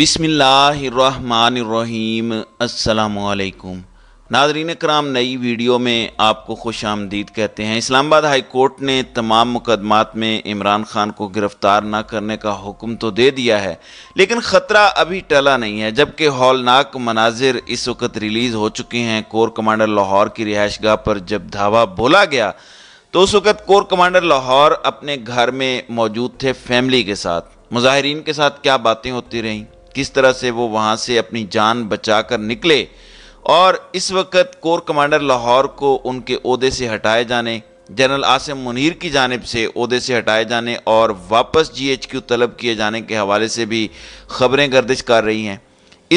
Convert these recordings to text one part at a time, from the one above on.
बिसमीम अल्लाम नाजरीन कराम नई वीडियो में आपको खुश आमदीद कहते हैं इस्लामाबाद हाई कोर्ट ने तमाम मुकदमात में इमरान खान को गिरफ़्तार ना करने का हुक्म तो दे दिया है लेकिन ख़तरा अभी टला नहीं है जबकि हौलनाक मनाजिर इस वक्त रिलीज़ हो चुके हैं कोर कमांडर लाहौर की रिहाइश गाह पर जब धावा बोला गया तो उस वक्त कोर कमांडर लाहौर अपने घर में मौजूद थे फैमिली के साथ मुजाहरीन के साथ क्या बातें होती रहीं किस तरह से वो वहाँ से अपनी जान बचाकर निकले और इस वक्त कोर कमांडर लाहौर को उनके अहदे से हटाए जाने जनरल आसिम मुनीर की जानब से अहदे से हटाए जाने और वापस जी एच क्यू तलब किए जाने के हवाले से भी खबरें गर्दिश कर रही हैं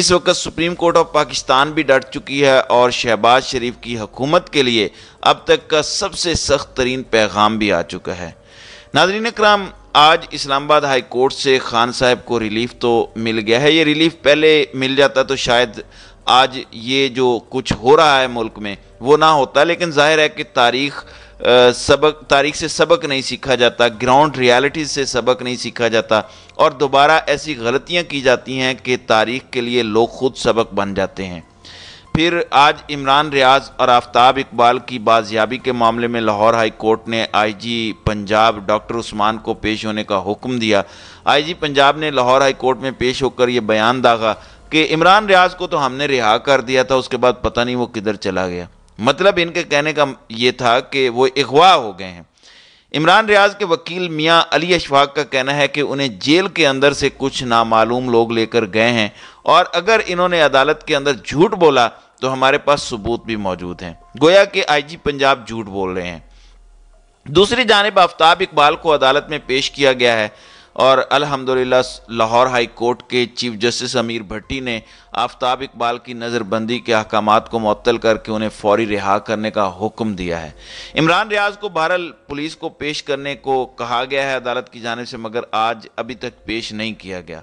इस वक्त सुप्रीम कोर्ट ऑफ पाकिस्तान भी डट चुकी है और शहबाज शरीफ की हकूमत के लिए अब तक का सबसे सख्त तरीन पैगाम भी आ चुका है नाजरीन कराम आज इस्लामाबाद हाई कोर्ट से खान साहब को रिलीफ तो मिल गया है ये रिलीफ पहले मिल जाता तो शायद आज ये जो कुछ हो रहा है मुल्क में वो ना होता लेकिन जाहिर है कि तारीख सबक तारीख से सबक नहीं सीखा जाता ग्राउंड रियलिटीज़ से सबक नहीं सीखा जाता और दोबारा ऐसी गलतियां की जाती हैं कि तारीख के लिए लोग खुद सबक बन जाते हैं फिर आज इमरान रियाज और आफ्ताब इकबाल की बाजियाबी के मामले में लाहौर हाई कोर्ट ने आईजी पंजाब डॉक्टर उस्मान को पेश होने का हुक्म दिया आईजी पंजाब ने लाहौर हाई कोर्ट में पेश होकर यह बयान दागा कि इमरान रियाज को तो हमने रिहा कर दिया था उसके बाद पता नहीं वो किधर चला गया मतलब इनके कहने का ये था कि वो अगवा हो गए हैं इमरान रियाज के वकील मियाँ अली अशफाक का कहना है कि उन्हें जेल के अंदर से कुछ नामालूम लोग लेकर गए हैं और अगर इन्होंने अदालत के अंदर झूठ बोला तो हमारे पास सबूत भी मौजूद हैं गोया के आईजी पंजाब झूठ बोल रहे हैं दूसरी जानब आफ्ताब इकबाल को अदालत में पेश किया गया है और अल्हम्दुलिल्लाह लाहौर हाई कोर्ट के चीफ जस्टिस अमीर भट्टी ने आफ्ताब इकबाल की नज़रबंदी के अहकाम को मअतल करके उन्हें फौरी रिहा करने का हुक्म दिया है इमरान रियाज को बहरल पुलिस को पेश करने को कहा गया है अदालत की जानब से मगर आज अभी तक पेश नहीं किया गया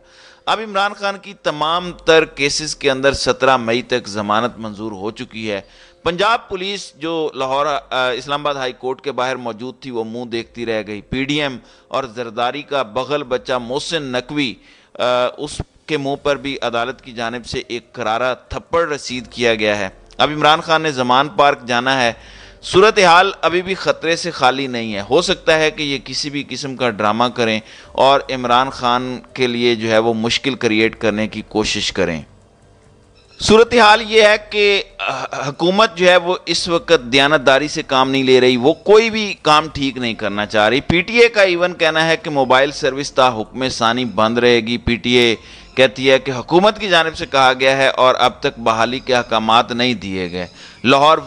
अब इमरान खान की तमाम तर केसेस के अंदर सत्रह मई तक जमानत मंजूर हो चुकी है पंजाब पुलिस जो लाहौर इस्लामाबाद हाई कोर्ट के बाहर मौजूद थी वो मुंह देखती रह गई पीडीएम और जरदारी का बगल बच्चा मोहसिन नकवी उसके मुंह पर भी अदालत की जानब से एक करारा थप्पड़ रसीद किया गया है अब इमरान खान ने जमान पार्क जाना है सूरत हाल अभी भी ख़तरे से खाली नहीं है हो सकता है कि ये किसी भी किस्म का ड्रामा करें और इमरान खान के लिए जो है वो मुश्किल क्रिएट करने की कोशिश करें सूरत हाल ये है कि हुकूमत जो है वो इस वक्त दयानतदारी से काम नहीं ले रही वो कोई भी काम ठीक नहीं करना चाह रही पीटीए का इवन कहना है कि मोबाइल सर्विस ता हुक्म सानी बंद रहेगी पीटीए टी कहती है कि हुकूमत की जानब से कहा गया है और अब तक बहाली के अहकाम नहीं दिए गए लाहौर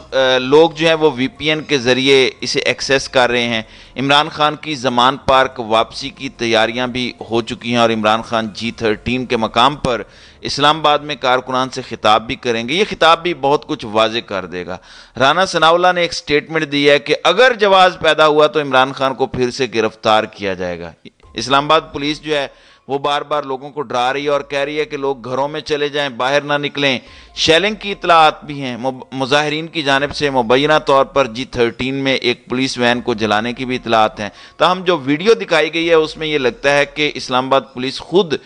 लोग जो हैं वो वी पी एन के ज़रिए इसे एक्सेस कर रहे हैं इमरान खान की जमान पार्क वापसी की तैयारियां भी हो चुकी हैं और इमरान खान जी थर्टीन के मकाम पर इस्लामाबाद में कारकुनान से खिताब भी करेंगे ये खिताब भी बहुत कुछ वाज कर देगा राना सनावला ने एक स्टेटमेंट दी है कि अगर जवाज़ पैदा हुआ तो इमरान खान को फिर से गिरफ्तार किया जाएगा इस्लामाबाद पुलिस जो है वो बार बार लोगों को डरा रही है और कह रही है कि लोग घरों में चले जाएं बाहर ना निकलें शेलिंग की इतलात भी हैं मुजाहरीन की जानब से मुबैना तौर पर जी थर्टीन में एक पुलिस वैन को जलाने की भी इतलात हैं तो हम जो वीडियो दिखाई गई है उसमें यह लगता है कि इस्लामाबाद पुलिस खुद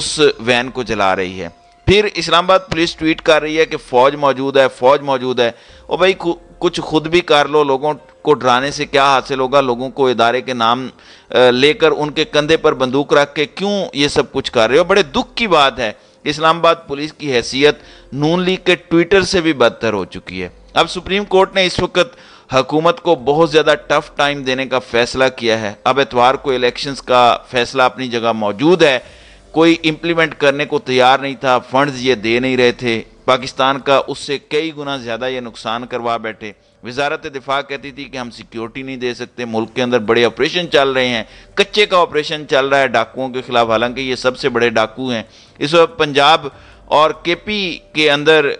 उस वैन को जला रही है फिर इस्लामाबाद पुलिस ट्वीट कर रही है कि फ़ौज मौजूद है फ़ौज मौजूद है और भाई कुछ खुद भी कर लो लोगों को डराने से क्या हासिल होगा लोगों को इदारे के नाम लेकर उनके कंधे पर बंदूक रख के क्यों ये सब कुछ कर रहे हो बड़े दुख की बात है इस्लामाबाद पुलिस की हैसियत नून लीग के ट्विटर से भी बदतर हो चुकी है अब सुप्रीम कोर्ट ने इस वक्त हुकूमत को बहुत ज़्यादा टफ टाइम देने का फैसला किया है अब एतवार को इलेक्शंस का फैसला अपनी जगह मौजूद है कोई इम्प्लीमेंट करने को तैयार नहीं था फंड्स ये दे नहीं रहे थे पाकिस्तान का उससे कई गुना ज़्यादा ये नुकसान करवा बैठे वजारत दिफा कहती थी कि हम सिक्योरिटी नहीं दे सकते मुल्क के अंदर बड़े ऑपरेशन चल रहे हैं कच्चे का ऑपरेशन चल रहा है डाकुओं के खिलाफ हालांकि ये सबसे बड़े डाकू हैं इस वक्त पंजाब और के पी के अंदर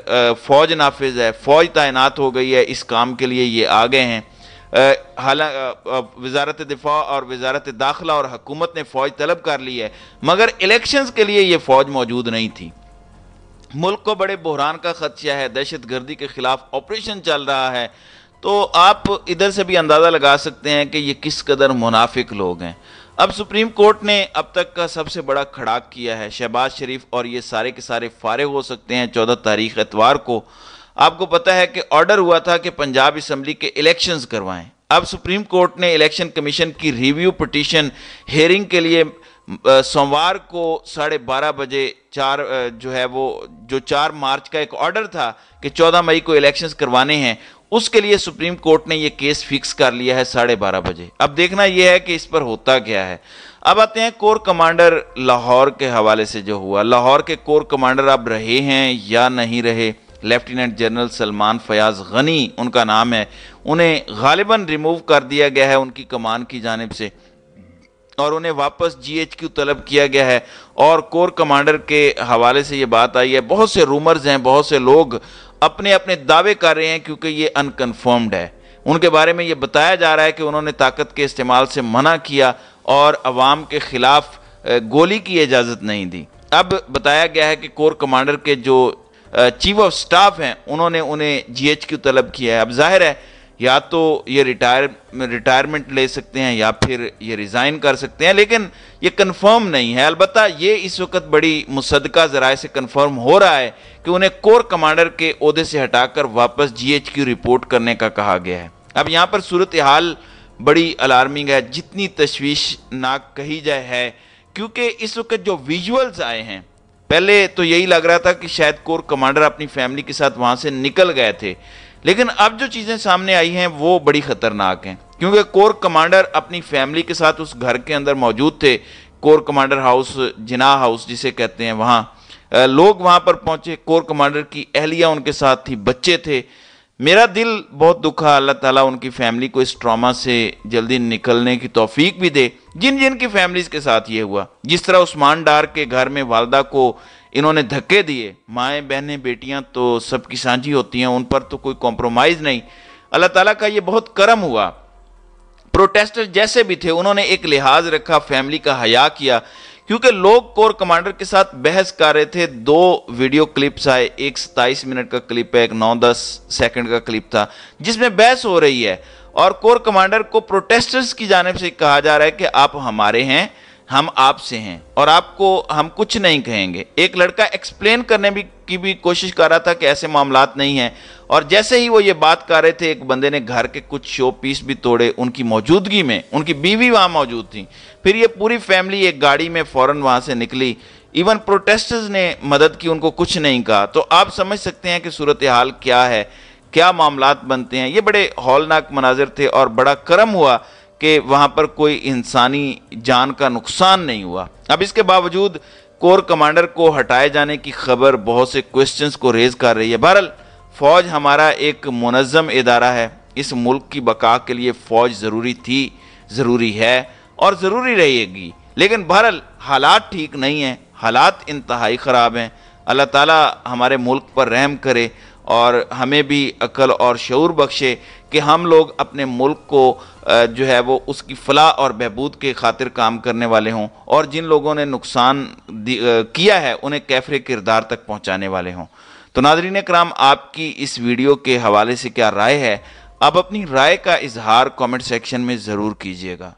फ़ौज नाफिज है फ़ौज तैनात हो गई है इस काम के लिए ये आ गए हैं हालांकि वजारत दिफा और वजारत दाखिला और हकूमत ने फ़ौज तलब कर ली है मगर इलेक्शंस के लिए ये फ़ौज मौजूद नहीं थी मुल्क को बड़े बहरान का खदशा है दहशत गर्दी के ख़िलाफ़ ऑपरेशन चल रहा है तो आप इधर से भी अंदाज़ा लगा सकते हैं कि ये किस कदर मुनाफिक लोग हैं अब सुप्रीम कोर्ट ने अब तक का सबसे बड़ा खड़ाक किया है शहबाज शरीफ और ये सारे के सारे फारे हो सकते हैं चौदह तारीख एतवार को आपको पता है कि ऑर्डर हुआ था कि पंजाब असम्बली के इलेक्शंस करवाएं अब सुप्रीम कोर्ट ने इलेक्शन कमीशन की रिव्यू पटिशन हेयरिंग के लिए सोमवार को साढ़े बारह बजे चार जो है वो जो चार मार्च का एक ऑर्डर था कि चौदह मई को इलेक्शंस करवाने हैं उसके लिए सुप्रीम कोर्ट ने ये केस फिक्स कर लिया है साढ़े बारह बजे अब देखना यह है कि इस पर होता क्या है अब आते हैं कोर कमांडर लाहौर के हवाले से जो हुआ लाहौर के कोर कमांडर अब रहे हैं या नहीं रहे लेफ्टिनेंट जनरल सलमान फयाज गनी उनका नाम है उन्हें गालिबा रिमूव कर दिया गया है उनकी कमान की जानब से और उन्हें वापस जीएचक्यू तलब किया गया है और कोर कमांडर के हवाले से ये बात आई है बहुत से रूमर्स हैं बहुत से लोग अपने अपने दावे कर रहे हैं क्योंकि ये अनकन्फर्म्ड है उनके बारे में ये बताया जा रहा है कि उन्होंने ताकत के इस्तेमाल से मना किया और अवाम के ख़िलाफ़ गोली की इजाज़त नहीं दी अब बताया गया है कि कोर कमांडर के जो चीफ ऑफ स्टाफ हैं उन्होंने उन्हें जी एच क्यू तलब किया है अब जाहिर है या तो ये रिटायर रिटायरमेंट ले सकते हैं या फिर ये रिज़ाइन कर सकते हैं लेकिन ये कंफर्म नहीं है अलबत् ये इस वक्त बड़ी मुसदका जराए से कंफर्म हो रहा है कि उन्हें कोर कमांडर के अहदे से हटाकर वापस जीएचक्यू रिपोर्ट करने का कहा गया है अब यहाँ पर सूरत हाल बड़ी अलार्मिंग है जितनी तशवीशनाक कही जाए है क्योंकि इस वक्त जो विजुअल्स आए हैं पहले तो यही लग रहा था कि शायद कोर कमांडर अपनी फैमिली के साथ वहाँ से निकल गए थे लेकिन अब जो चीज़ें सामने आई हैं वो बड़ी ख़तरनाक हैं क्योंकि कोर कमांडर अपनी फैमिली के साथ उस घर के अंदर मौजूद थे corps commander house Jinnah house जिसे कहते हैं वहां लोग वहां पर पहुंचे कोर कमांडर की अहलिया उनके साथ थी बच्चे थे मेरा दिल बहुत दुखा अल्लाह ताला उनकी फैमिली को इस ट्रॉमा से जल्दी निकलने की तोफीक भी दे जिन जिन की फैमिलीज़ के साथ ये हुआ जिस तरह उस्मान डार के घर में वालदा को इन्होंने धक्के दिए माएँ बहनें बेटियां तो सबकी साझी होती हैं उन पर तो कोई कॉम्प्रोमाइज़ नहीं अल्लाह ताला का ये बहुत करम हुआ प्रोटेस्टर जैसे भी थे उन्होंने एक लिहाज रखा फैमिली का हया किया क्योंकि लोग कोर कमांडर के साथ बहस कर रहे थे दो वीडियो क्लिप्स आए एक सताईस मिनट का क्लिप है एक नौ दस सेकेंड का क्लिप था जिसमें बहस हो रही है और कोर कमांडर को प्रोटेस्टर्स की जानब से कहा जा रहा है कि आप हमारे हैं हम आपसे हैं और आपको हम कुछ नहीं कहेंगे एक लड़का एक्सप्लेन करने भी की भी कोशिश कर रहा था कि ऐसे मामलात नहीं हैं और जैसे ही वो ये बात कर रहे थे एक बंदे ने घर के कुछ शो पीस भी तोड़े उनकी मौजूदगी में उनकी बीवी वहाँ मौजूद थी फिर ये पूरी फैमिली एक गाड़ी में फ़ौरन वहाँ से निकली इवन प्रोटेस्टर्स ने मदद की उनको कुछ नहीं कहा तो आप समझ सकते हैं कि सूरत हाल क्या है क्या मामला बनते हैं ये बड़े हौलनाक मनाजिर थे और बड़ा करम हुआ कि वहाँ पर कोई इंसानी जान का नुकसान नहीं हुआ अब इसके बावजूद कोर कमांडर को हटाए जाने की खबर बहुत से क्वेश्चंस को रेज कर रही है बहरल फौज हमारा एक मुनज़म इदारा है इस मुल्क की बका के लिए फौज ज़रूरी थी ज़रूरी है और ज़रूरी रहेगी लेकिन बहरल हालात ठीक नहीं हैं हालात इंतहाई ख़राब हैं अल्लाह ताला हमारे मुल्क पर रहम करे और हमें भी अकल और शूर बख्शे कि हम लोग अपने मुल्क को जो है वो उसकी फलाह और बहबूद के खातिर काम करने वाले हों और जिन लोगों ने नुकसान किया है उन्हें कैफरे किरदार तक पहुँचाने वाले हों तो नादरीन कराम आपकी इस वीडियो के हवाले से क्या राय है आप अपनी राय का इजहार कमेंट सेक्शन में ज़रूर कीजिएगा